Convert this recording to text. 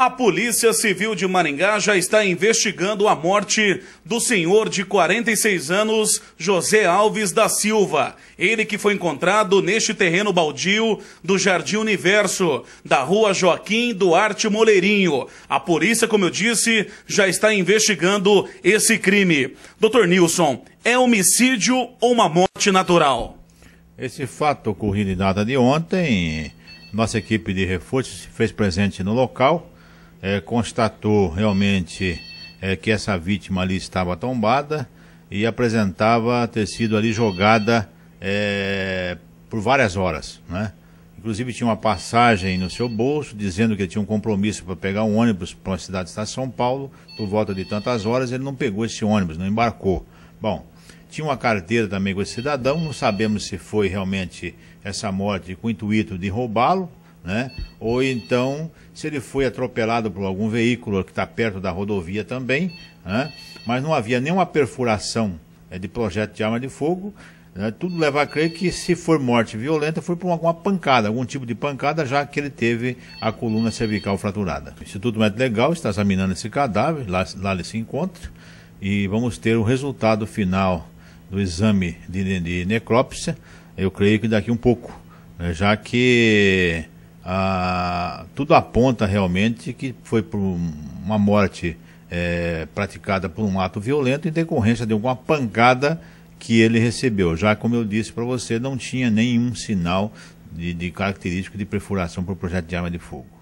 A Polícia Civil de Maringá já está investigando a morte do senhor de 46 anos, José Alves da Silva. Ele que foi encontrado neste terreno baldio do Jardim Universo, da rua Joaquim Duarte Moleirinho. A polícia, como eu disse, já está investigando esse crime. Doutor Nilson, é homicídio ou uma morte natural? Esse fato ocorrido em data de ontem, nossa equipe de reforço se fez presente no local é, constatou realmente é, que essa vítima ali estava tombada e apresentava ter sido ali jogada é, por várias horas, né? Inclusive tinha uma passagem no seu bolso dizendo que ele tinha um compromisso para pegar um ônibus para uma cidade de São Paulo por volta de tantas horas. Ele não pegou esse ônibus, não embarcou. Bom, tinha uma carteira também com esse cidadão. Não sabemos se foi realmente essa morte com o intuito de roubá-lo né? Ou então, se ele foi atropelado por algum veículo que está perto da rodovia também, né? Mas não havia nenhuma perfuração né, de projeto de arma de fogo. Né? Tudo leva a crer que se for morte violenta, foi por alguma pancada, algum tipo de pancada, já que ele teve a coluna cervical fraturada. O Instituto Médico Legal está examinando esse cadáver, lá, lá ele se encontra, e vamos ter o resultado final do exame de, de necrópsia, eu creio que daqui um pouco, né? já que ah, tudo aponta realmente que foi por uma morte é, praticada por um ato violento em decorrência de alguma pancada que ele recebeu. Já como eu disse para você, não tinha nenhum sinal de, de característico de perfuração por projeto de arma de fogo.